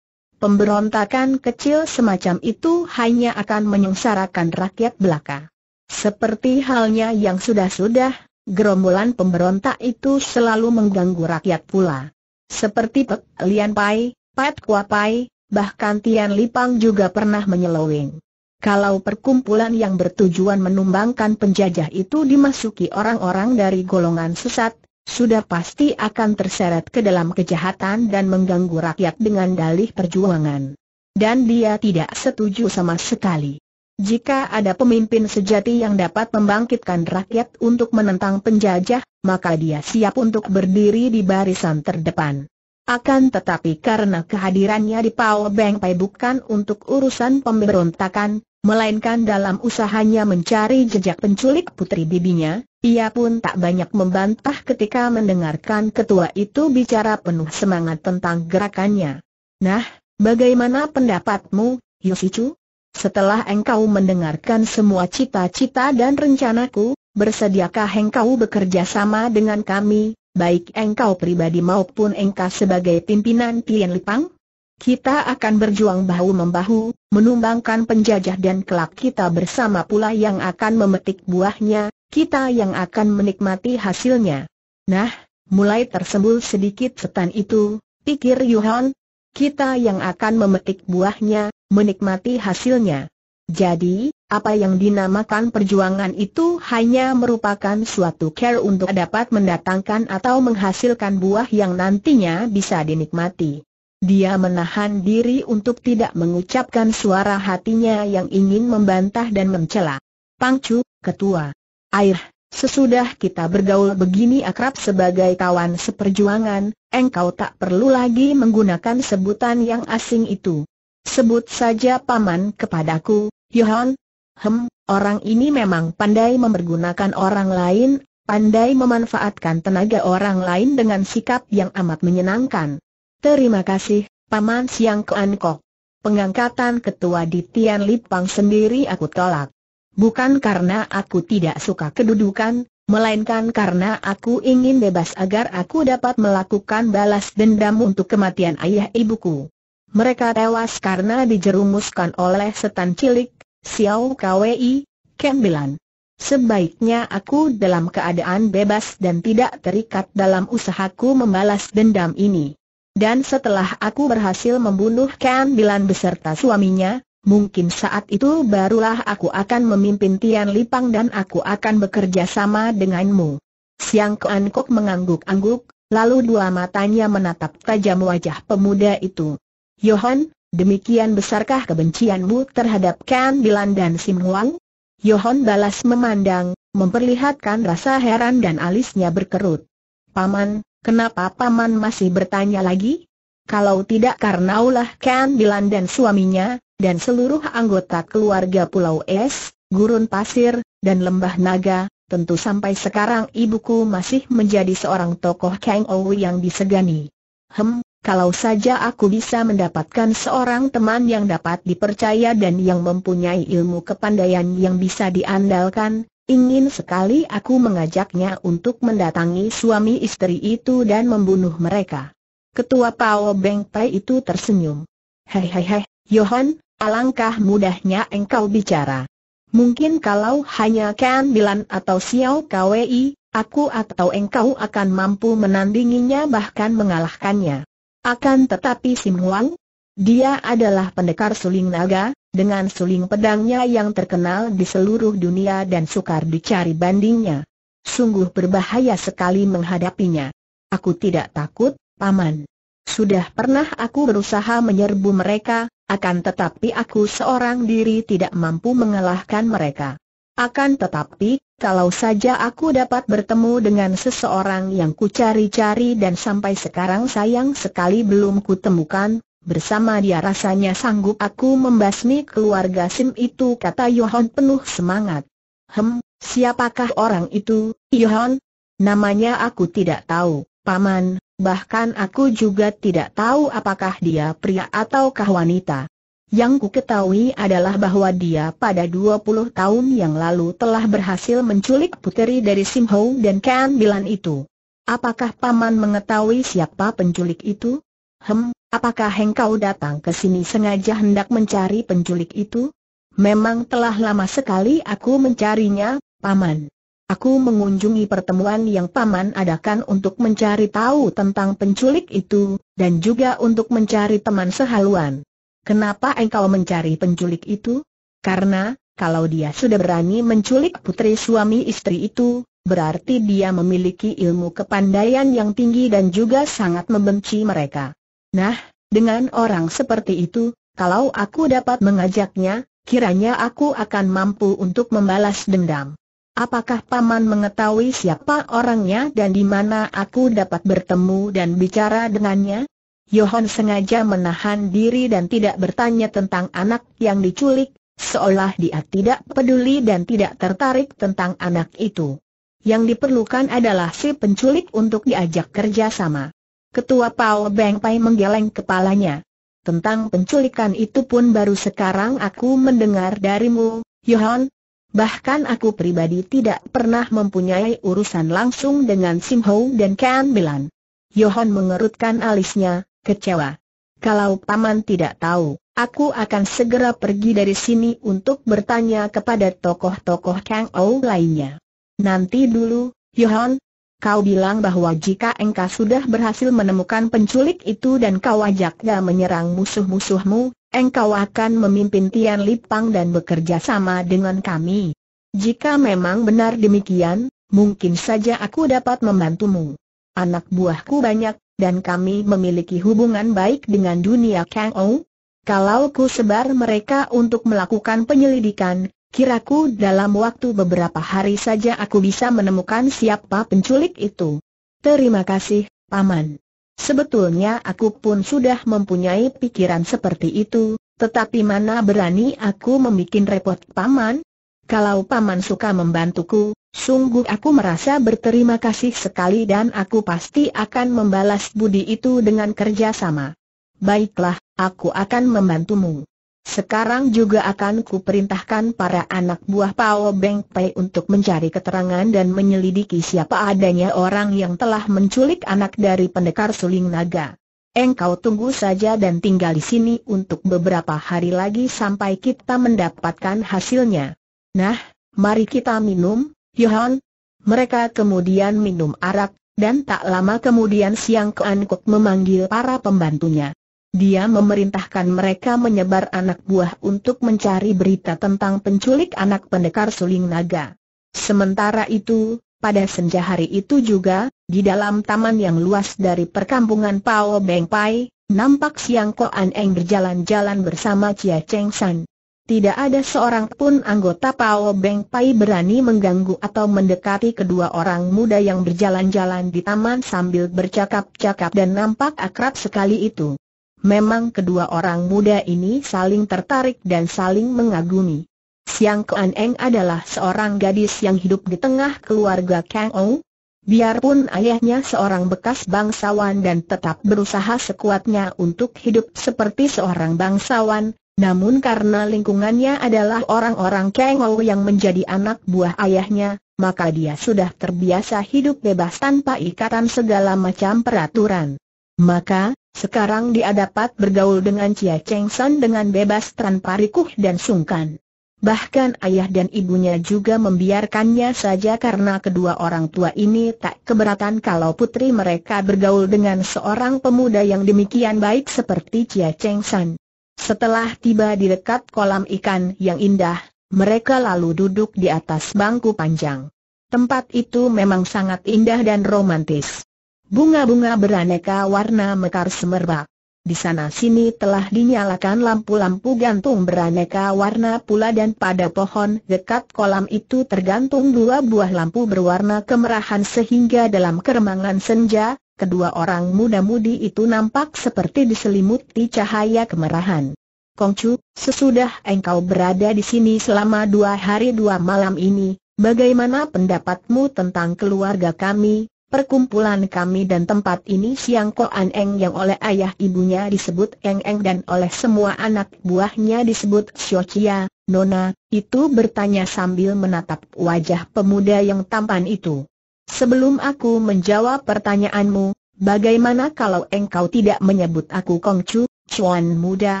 Pemberontakan kecil semacam itu hanya akan menyengsarakan rakyat belaka. Seperti halnya yang sudah-sudah, Gerombolan pemberontak itu selalu mengganggu rakyat pula. Seperti Pek Lian Pai, Pat Kua Pai, bahkan Tian Lipang juga pernah menyelowing. Kalau perkumpulan yang bertujuan menumbangkan penjajah itu dimasuki orang-orang dari golongan sesat, sudah pasti akan terseret ke dalam kejahatan dan mengganggu rakyat dengan dalih perjuangan. Dan dia tidak setuju sama sekali. Jika ada pemimpin sejati yang dapat membangkitkan rakyat untuk menentang penjajah, maka dia siap untuk berdiri di barisan terdepan. Akan tetapi karena kehadirannya di Bank Pai bukan untuk urusan pemberontakan, melainkan dalam usahanya mencari jejak penculik putri bibinya, ia pun tak banyak membantah ketika mendengarkan ketua itu bicara penuh semangat tentang gerakannya. Nah, bagaimana pendapatmu, Yosichu? Setelah engkau mendengarkan semua cita-cita dan rencanaku, bersediakah engkau bekerja sama dengan kami, baik engkau pribadi maupun engkau sebagai pimpinan Tian Lipang? Kita akan berjuang bahu-membahu, menumbangkan penjajah dan kelak kita bersama pula yang akan memetik buahnya, kita yang akan menikmati hasilnya. Nah, mulai tersembul sedikit setan itu, pikir Yuhan, kita yang akan memetik buahnya, menikmati hasilnya. Jadi, apa yang dinamakan perjuangan itu hanya merupakan suatu care untuk dapat mendatangkan atau menghasilkan buah yang nantinya bisa dinikmati. Dia menahan diri untuk tidak mengucapkan suara hatinya yang ingin membantah dan mencela. Pangcu, ketua. Air, sesudah kita bergaul begini akrab sebagai kawan seperjuangan, engkau tak perlu lagi menggunakan sebutan yang asing itu. Sebut saja paman kepadaku, Yohan. Hem, orang ini memang pandai mempergunakan orang lain, pandai memanfaatkan tenaga orang lain dengan sikap yang amat menyenangkan. Terima kasih, Paman Siang keankok. Pengangkatan ketua di Tian Lipang sendiri aku tolak. Bukan karena aku tidak suka kedudukan, melainkan karena aku ingin bebas agar aku dapat melakukan balas dendam untuk kematian ayah ibuku. Mereka tewas karena dijerumuskan oleh setan cilik, Xiao Kwei, Kembilan. Sebaiknya aku dalam keadaan bebas dan tidak terikat dalam usahaku membalas dendam ini. Dan setelah aku berhasil membunuh Kembilan beserta suaminya, mungkin saat itu barulah aku akan memimpin Tian Lipang dan aku akan bekerja sama denganmu. Siang Kean Kok mengangguk-angguk, lalu dua matanya menatap tajam wajah pemuda itu. Yohan, demikian besarkah kebencianmu terhadap Kan Bilan dan Sim Huang? Yohan balas memandang, memperlihatkan rasa heran dan alisnya berkerut. Paman, kenapa Paman masih bertanya lagi? Kalau tidak karena ulah Kan Bilan dan suaminya, dan seluruh anggota keluarga Pulau Es, Gurun Pasir, dan Lembah Naga, tentu sampai sekarang ibuku masih menjadi seorang tokoh Kang Ou yang disegani. Hem, kalau saja aku bisa mendapatkan seorang teman yang dapat dipercaya dan yang mempunyai ilmu kepandaian yang bisa diandalkan, ingin sekali aku mengajaknya untuk mendatangi suami istri itu dan membunuh mereka. Ketua Pao Beng Pai itu tersenyum. Hei hei hei, Yohan, alangkah mudahnya engkau bicara. Mungkin kalau hanya Kan Bilan atau Xiao Kwei, aku atau engkau akan mampu menandinginya bahkan mengalahkannya. Akan tetapi Sim Huang, dia adalah pendekar suling naga, dengan suling pedangnya yang terkenal di seluruh dunia dan sukar dicari bandingnya. Sungguh berbahaya sekali menghadapinya. Aku tidak takut, Paman. Sudah pernah aku berusaha menyerbu mereka, akan tetapi aku seorang diri tidak mampu mengalahkan mereka. Akan tetapi, kalau saja aku dapat bertemu dengan seseorang yang ku cari-cari dan sampai sekarang sayang sekali belum kutemukan, bersama dia rasanya sanggup aku membasmi keluarga Sim itu kata Yohon penuh semangat. Hem, siapakah orang itu, Yohon? Namanya aku tidak tahu, Paman, bahkan aku juga tidak tahu apakah dia pria ataukah wanita. Yang ku ketahui adalah bahwa dia pada 20 tahun yang lalu telah berhasil menculik puteri dari Sim Ho dan Ken Bilan itu. Apakah Paman mengetahui siapa penculik itu? Hem, apakah engkau datang ke sini sengaja hendak mencari penculik itu? Memang telah lama sekali aku mencarinya, Paman. Aku mengunjungi pertemuan yang Paman adakan untuk mencari tahu tentang penculik itu, dan juga untuk mencari teman sehaluan. Kenapa engkau mencari penculik itu? Karena, kalau dia sudah berani menculik putri suami istri itu, berarti dia memiliki ilmu kepandaian yang tinggi dan juga sangat membenci mereka. Nah, dengan orang seperti itu, kalau aku dapat mengajaknya, kiranya aku akan mampu untuk membalas dendam. Apakah paman mengetahui siapa orangnya dan di mana aku dapat bertemu dan bicara dengannya? Yohan sengaja menahan diri dan tidak bertanya tentang anak yang diculik, seolah dia tidak peduli dan tidak tertarik tentang anak itu. Yang diperlukan adalah si penculik untuk diajak kerjasama. Ketua Pao Beng Pai menggeleng kepalanya. Tentang penculikan itu pun baru sekarang aku mendengar darimu, Yohan. Bahkan aku pribadi tidak pernah mempunyai urusan langsung dengan Sim Ho dan Kan Bilan. Yohan mengerutkan alisnya, kecewa. Kalau Paman tidak tahu, aku akan segera pergi dari sini untuk bertanya kepada tokoh-tokoh Kang Ou lainnya. Nanti dulu, Yohan, kau bilang bahwa jika engkau sudah berhasil menemukan penculik itu dan kau ajaknya menyerang musuh-musuhmu, engkau akan memimpin Tian Lipang dan bekerja sama dengan kami. Jika memang benar demikian, mungkin saja aku dapat membantumu. Anak buahku banyak, dan kami memiliki hubungan baik dengan dunia Kang Ou. Kalau ku sebar mereka untuk melakukan penyelidikan, kiraku dalam waktu beberapa hari saja aku bisa menemukan siapa penculik itu. Terima kasih, Paman. Sebetulnya aku pun sudah mempunyai pikiran seperti itu, tetapi mana berani aku membuat repot Paman? Kalau Paman suka membantuku, sungguh aku merasa berterima kasih sekali dan aku pasti akan membalas budi itu dengan kerjasama. Baiklah, aku akan membantumu. Sekarang juga akan kuperintahkan para anak buah Pao Beng Pei untuk mencari keterangan dan menyelidiki siapa adanya orang yang telah menculik anak dari pendekar suling naga. Engkau tunggu saja dan tinggal di sini untuk beberapa hari lagi sampai kita mendapatkan hasilnya. Nah, mari kita minum, Yohan. Mereka kemudian minum arak, dan tak lama kemudian Siang Kuan memanggil para pembantunya. Dia memerintahkan mereka menyebar anak buah untuk mencari berita tentang penculik anak pendekar suling naga. Sementara itu, pada senja hari itu juga, di dalam taman yang luas dari perkampungan Pao Beng Pai, nampak Siang Koan Eng berjalan-jalan bersama Chia Cheng San. Tidak ada seorang pun anggota Pao Beng Pai berani mengganggu atau mendekati kedua orang muda yang berjalan-jalan di taman sambil bercakap-cakap dan nampak akrab sekali itu. Memang kedua orang muda ini saling tertarik dan saling mengagumi. Siang Kuan Eng adalah seorang gadis yang hidup di tengah keluarga Kang Ou. Biarpun ayahnya seorang bekas bangsawan dan tetap berusaha sekuatnya untuk hidup seperti seorang bangsawan, namun karena lingkungannya adalah orang-orang Kengol yang menjadi anak buah ayahnya, maka dia sudah terbiasa hidup bebas tanpa ikatan segala macam peraturan. Maka, sekarang dia dapat bergaul dengan Chia Cheng San dengan bebas tanpa rikuh dan sungkan. Bahkan ayah dan ibunya juga membiarkannya saja karena kedua orang tua ini tak keberatan kalau putri mereka bergaul dengan seorang pemuda yang demikian baik seperti Chia Cheng San. Setelah tiba di dekat kolam ikan yang indah, mereka lalu duduk di atas bangku panjang. Tempat itu memang sangat indah dan romantis. Bunga-bunga beraneka warna mekar semerbak. Di sana-sini telah dinyalakan lampu-lampu gantung beraneka warna pula dan pada pohon dekat kolam itu tergantung dua buah lampu berwarna kemerahan sehingga dalam keremangan senja, kedua orang muda-mudi itu nampak seperti diselimuti cahaya kemerahan. Kongcu, sesudah engkau berada di sini selama dua hari dua malam ini, bagaimana pendapatmu tentang keluarga kami, perkumpulan kami dan tempat ini Siang Ko An Eng yang oleh ayah ibunya disebut Eng Eng dan oleh semua anak buahnya disebut Xiao Chia, Nona, itu bertanya sambil menatap wajah pemuda yang tampan itu. Sebelum aku menjawab pertanyaanmu, bagaimana kalau engkau tidak menyebut aku Kongcu, Chuan muda,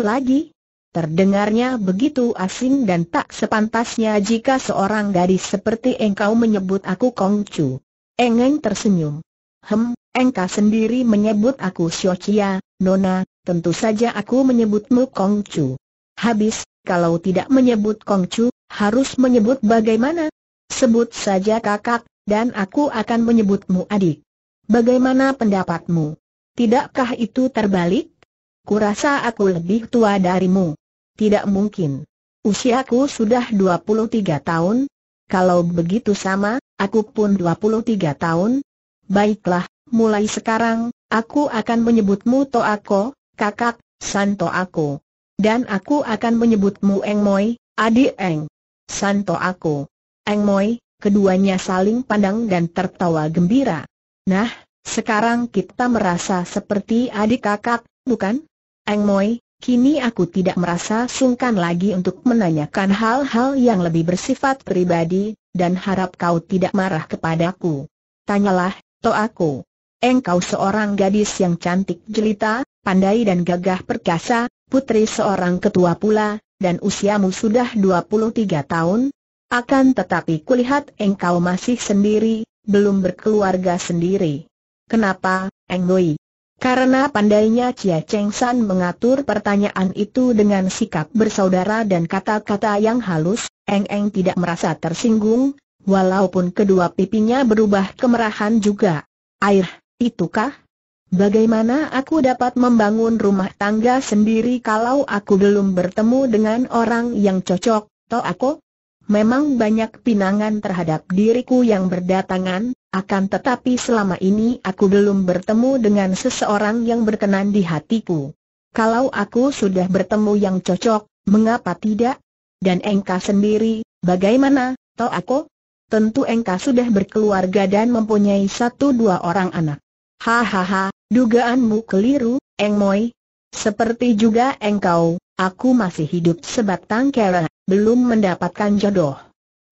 lagi? Terdengarnya begitu asing dan tak sepantasnya jika seorang gadis seperti engkau menyebut aku Kongcu. Engeng tersenyum. Hem, engkau sendiri menyebut aku Xiochia, Nona, tentu saja aku menyebutmu Kongcu. Habis, kalau tidak menyebut Kongcu, harus menyebut bagaimana? Sebut saja kakak, dan aku akan menyebutmu adik. Bagaimana pendapatmu? Tidakkah itu terbalik? Kurasa aku lebih tua darimu. Tidak mungkin. Usiaku sudah 23 tahun. Kalau begitu sama, aku pun 23 tahun. Baiklah, mulai sekarang, aku akan menyebutmu Toako, kakak, Santo aku. Dan aku akan menyebutmu Eng Moi, adik Eng. Santo aku. Moi, keduanya saling pandang dan tertawa gembira. Nah, sekarang kita merasa seperti adik kakak, bukan? Eng Moi, kini aku tidak merasa sungkan lagi untuk menanyakan hal-hal yang lebih bersifat pribadi, dan harap kau tidak marah kepadaku. Tanyalah, to aku. Engkau seorang gadis yang cantik jelita, pandai dan gagah perkasa, putri seorang ketua pula, dan usiamu sudah 23 tahun, akan tetapi kulihat engkau masih sendiri, belum berkeluarga sendiri. Kenapa, Eng Karena pandainya Chia Cheng San mengatur pertanyaan itu dengan sikap bersaudara dan kata-kata yang halus, Eng Eng tidak merasa tersinggung, walaupun kedua pipinya berubah kemerahan juga. Air, itukah? Bagaimana aku dapat membangun rumah tangga sendiri kalau aku belum bertemu dengan orang yang cocok, toh aku? Memang banyak pinangan terhadap diriku yang berdatangan, akan tetapi selama ini aku belum bertemu dengan seseorang yang berkenan di hatiku. Kalau aku sudah bertemu yang cocok, mengapa tidak? Dan engka sendiri, bagaimana, toh aku? Tentu engka sudah berkeluarga dan mempunyai satu dua orang anak. Hahaha, dugaanmu keliru, Eng Moi. Seperti juga engkau, Aku masih hidup sebatang kara, belum mendapatkan jodoh.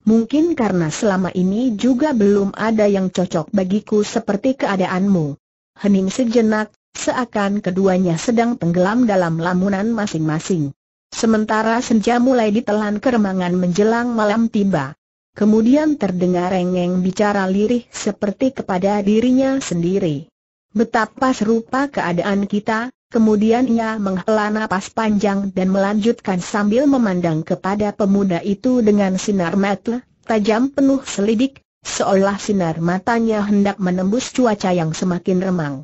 Mungkin karena selama ini juga belum ada yang cocok bagiku seperti keadaanmu. Hening sejenak, seakan keduanya sedang tenggelam dalam lamunan masing-masing. Sementara senja mulai ditelan keremangan menjelang malam tiba. Kemudian terdengar rengeng bicara lirih seperti kepada dirinya sendiri. Betapa serupa keadaan kita, Kemudian ia menghela nafas panjang dan melanjutkan sambil memandang kepada pemuda itu dengan sinar mata tajam penuh selidik, seolah sinar matanya hendak menembus cuaca yang semakin remang.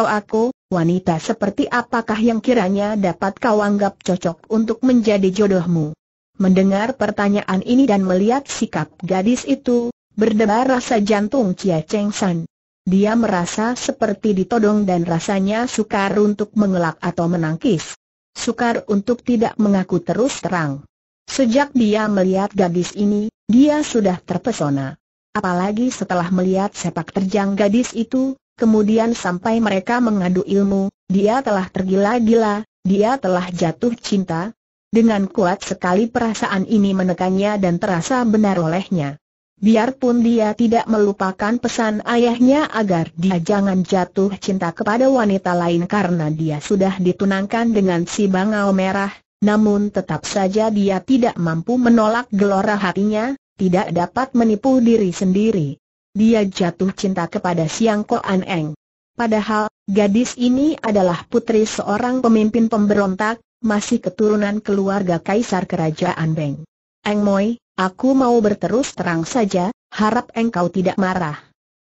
"To aku, wanita seperti apakah yang kiranya dapat kau anggap cocok untuk menjadi jodohmu? Mendengar pertanyaan ini dan melihat sikap gadis itu, berdebar rasa jantung Cia Cheng San. Dia merasa seperti ditodong dan rasanya sukar untuk mengelak atau menangkis. Sukar untuk tidak mengaku terus terang. Sejak dia melihat gadis ini, dia sudah terpesona. Apalagi setelah melihat sepak terjang gadis itu, kemudian sampai mereka mengadu ilmu, dia telah tergila-gila, dia telah jatuh cinta. Dengan kuat sekali perasaan ini menekannya dan terasa benar olehnya. Biarpun dia tidak melupakan pesan ayahnya agar dia jangan jatuh cinta kepada wanita lain karena dia sudah ditunangkan dengan si bangau merah, namun tetap saja dia tidak mampu menolak gelora hatinya, tidak dapat menipu diri sendiri. Dia jatuh cinta kepada Siang Ko Eng. Padahal, gadis ini adalah putri seorang pemimpin pemberontak, masih keturunan keluarga Kaisar Kerajaan Beng. Eng Moi, aku mau berterus terang saja, harap engkau tidak marah.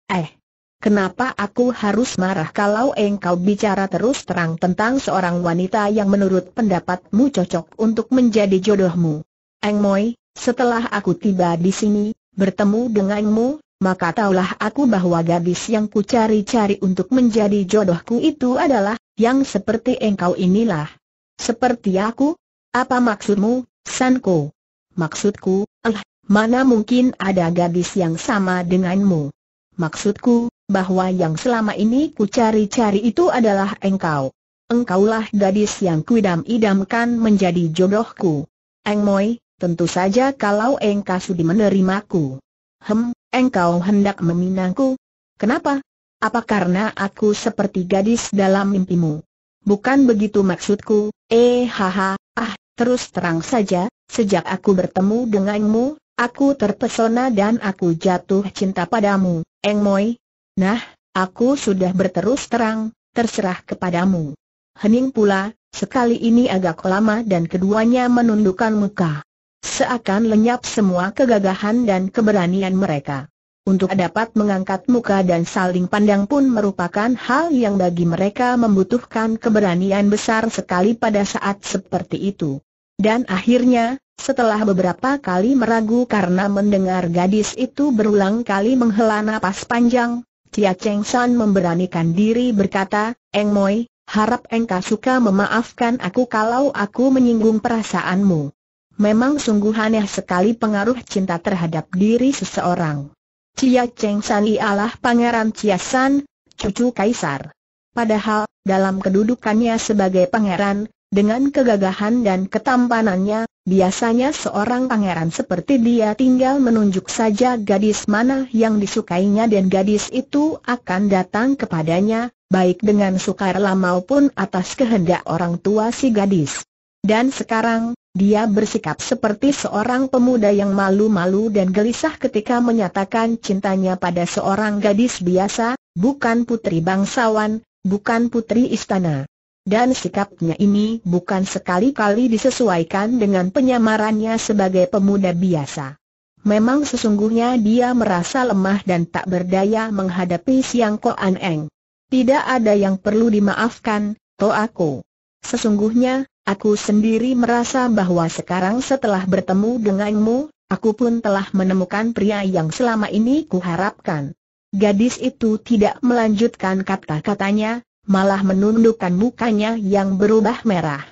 Eh, kenapa aku harus marah kalau engkau bicara terus terang tentang seorang wanita yang menurut pendapatmu cocok untuk menjadi jodohmu? Eng Moi, setelah aku tiba di sini, bertemu denganmu, maka taulah aku bahwa gadis yang ku cari-cari untuk menjadi jodohku itu adalah, yang seperti engkau inilah. Seperti aku? Apa maksudmu, Sanko? Maksudku, eh, mana mungkin ada gadis yang sama denganmu? Maksudku, bahwa yang selama ini ku cari-cari itu adalah engkau. Engkaulah gadis yang kuidam-idamkan menjadi jodohku. Eng Moi, tentu saja kalau engkau sudi menerimaku. Hem, engkau hendak meminangku? Kenapa? Apa karena aku seperti gadis dalam mimpimu? Bukan begitu maksudku, eh haha, ah, terus terang saja, Sejak aku bertemu denganmu, aku terpesona dan aku jatuh cinta padamu, Eng Moi. Nah, aku sudah berterus terang, terserah kepadamu. Hening pula, sekali ini agak lama dan keduanya menundukkan muka. Seakan lenyap semua kegagahan dan keberanian mereka. Untuk dapat mengangkat muka dan saling pandang pun merupakan hal yang bagi mereka membutuhkan keberanian besar sekali pada saat seperti itu. Dan akhirnya, setelah beberapa kali meragu karena mendengar gadis itu berulang kali menghela napas panjang, Tia Cheng San memberanikan diri berkata, Eng Moi, harap engkau suka memaafkan aku kalau aku menyinggung perasaanmu. Memang sungguh aneh sekali pengaruh cinta terhadap diri seseorang. Cia Cheng San ialah pangeran Cia San, cucu kaisar. Padahal, dalam kedudukannya sebagai pangeran, dengan kegagahan dan ketampanannya, biasanya seorang pangeran seperti dia tinggal menunjuk saja gadis mana yang disukainya dan gadis itu akan datang kepadanya, baik dengan sukarela maupun atas kehendak orang tua si gadis. Dan sekarang, dia bersikap seperti seorang pemuda yang malu-malu dan gelisah ketika menyatakan cintanya pada seorang gadis biasa, bukan putri bangsawan, bukan putri istana dan sikapnya ini bukan sekali-kali disesuaikan dengan penyamarannya sebagai pemuda biasa. Memang sesungguhnya dia merasa lemah dan tak berdaya menghadapi Siang Ko An Eng. Tidak ada yang perlu dimaafkan, to aku. Sesungguhnya, aku sendiri merasa bahwa sekarang setelah bertemu denganmu, aku pun telah menemukan pria yang selama ini kuharapkan. Gadis itu tidak melanjutkan kata-katanya, malah menundukkan mukanya yang berubah merah.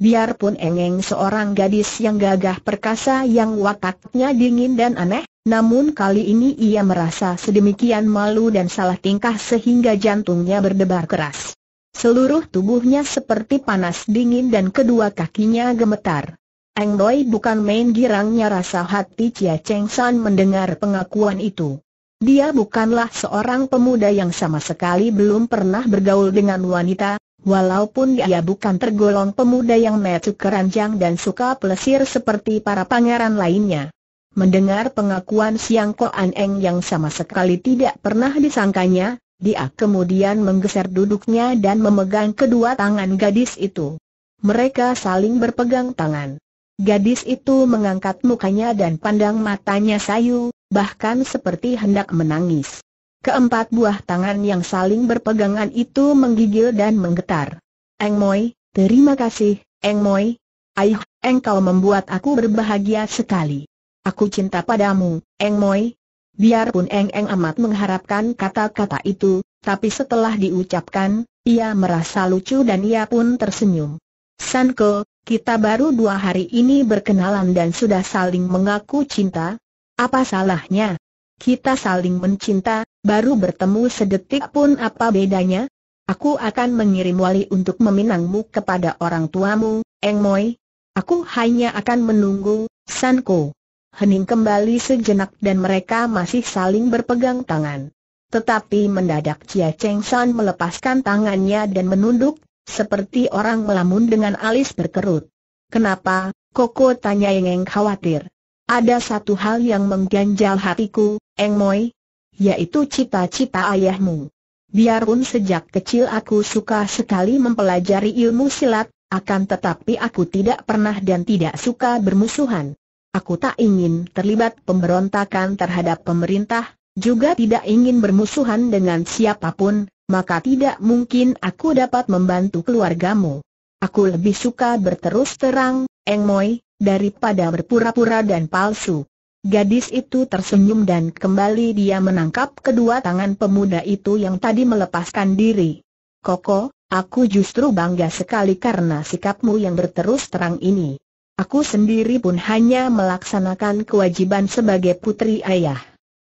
Biarpun Engeng seorang gadis yang gagah perkasa yang wataknya dingin dan aneh, namun kali ini ia merasa sedemikian malu dan salah tingkah sehingga jantungnya berdebar keras. Seluruh tubuhnya seperti panas dingin dan kedua kakinya gemetar. Eng Doi bukan main girangnya rasa hati Chia Cheng San mendengar pengakuan itu. Dia bukanlah seorang pemuda yang sama sekali belum pernah bergaul dengan wanita, walaupun dia bukan tergolong pemuda yang metu keranjang dan suka pelesir seperti para pangeran lainnya. Mendengar pengakuan Siang Ko An Eng yang sama sekali tidak pernah disangkanya, dia kemudian menggeser duduknya dan memegang kedua tangan gadis itu. Mereka saling berpegang tangan. Gadis itu mengangkat mukanya dan pandang matanya sayu, bahkan seperti hendak menangis. Keempat buah tangan yang saling berpegangan itu menggigil dan menggetar. Eng Moi, terima kasih, Eng Moi. Eng engkau membuat aku berbahagia sekali. Aku cinta padamu, Eng Moi. Biarpun Eng Eng amat mengharapkan kata-kata itu, tapi setelah diucapkan, ia merasa lucu dan ia pun tersenyum. Sanko, kita baru dua hari ini berkenalan dan sudah saling mengaku cinta, apa salahnya? Kita saling mencinta, baru bertemu sedetik pun apa bedanya? Aku akan mengirim wali untuk meminangmu kepada orang tuamu, Eng Moi. Aku hanya akan menunggu, Sanko. Hening kembali sejenak dan mereka masih saling berpegang tangan. Tetapi mendadak Chia Cheng San melepaskan tangannya dan menunduk, seperti orang melamun dengan alis berkerut. Kenapa, Koko tanya yang khawatir. Ada satu hal yang mengganjal hatiku, Eng Moi, yaitu cita-cita ayahmu. Biarpun sejak kecil aku suka sekali mempelajari ilmu silat, akan tetapi aku tidak pernah dan tidak suka bermusuhan. Aku tak ingin terlibat pemberontakan terhadap pemerintah, juga tidak ingin bermusuhan dengan siapapun, maka tidak mungkin aku dapat membantu keluargamu. Aku lebih suka berterus terang, Eng Moi, daripada berpura-pura dan palsu. Gadis itu tersenyum dan kembali dia menangkap kedua tangan pemuda itu yang tadi melepaskan diri. Koko, aku justru bangga sekali karena sikapmu yang berterus terang ini. Aku sendiri pun hanya melaksanakan kewajiban sebagai putri ayah.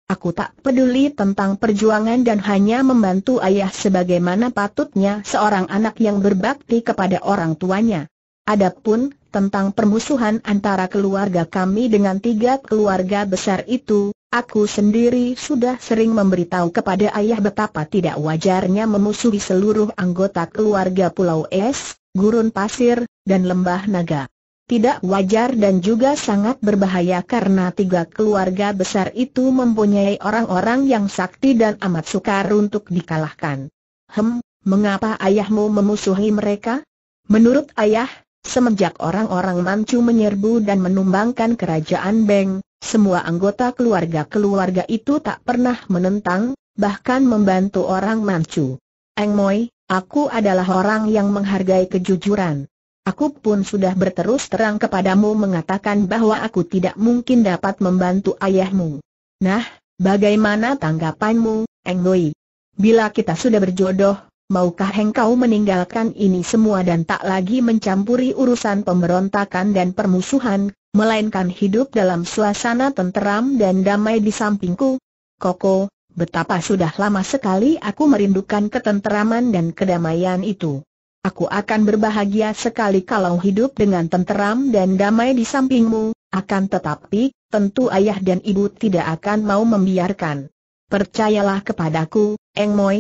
Aku tak peduli tentang perjuangan dan hanya membantu ayah sebagaimana patutnya seorang anak yang berbakti kepada orang tuanya. Adapun, tentang permusuhan antara keluarga kami dengan tiga keluarga besar itu, aku sendiri sudah sering memberitahu kepada ayah betapa tidak wajarnya memusuhi seluruh anggota keluarga Pulau Es, Gurun Pasir, dan Lembah Naga. Tidak wajar dan juga sangat berbahaya karena tiga keluarga besar itu mempunyai orang-orang yang sakti dan amat sukar untuk dikalahkan. Hem, mengapa ayahmu memusuhi mereka? Menurut ayah, Semenjak orang-orang Manchu menyerbu dan menumbangkan kerajaan Beng, semua anggota keluarga-keluarga itu tak pernah menentang, bahkan membantu orang Manchu. Eng Moi, aku adalah orang yang menghargai kejujuran. Aku pun sudah berterus terang kepadamu mengatakan bahwa aku tidak mungkin dapat membantu ayahmu. Nah, bagaimana tanggapanmu, Eng Moi? Bila kita sudah berjodoh, maukah engkau meninggalkan ini semua dan tak lagi mencampuri urusan pemberontakan dan permusuhan, melainkan hidup dalam suasana tenteram dan damai di sampingku? Koko, betapa sudah lama sekali aku merindukan ketenteraman dan kedamaian itu. Aku akan berbahagia sekali kalau hidup dengan tenteram dan damai di sampingmu, akan tetapi, tentu ayah dan ibu tidak akan mau membiarkan. Percayalah kepadaku, Eng Moi,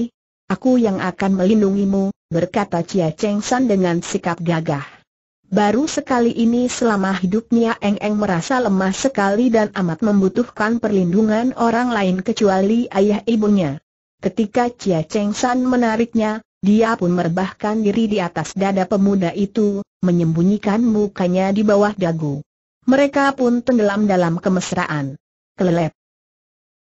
Aku yang akan melindungimu, berkata Chia Cheng San dengan sikap gagah. Baru sekali ini selama hidupnya Eng Eng merasa lemah sekali dan amat membutuhkan perlindungan orang lain kecuali ayah ibunya. Ketika Chia Cheng San menariknya, dia pun merebahkan diri di atas dada pemuda itu, menyembunyikan mukanya di bawah dagu. Mereka pun tenggelam dalam kemesraan. Kelelep.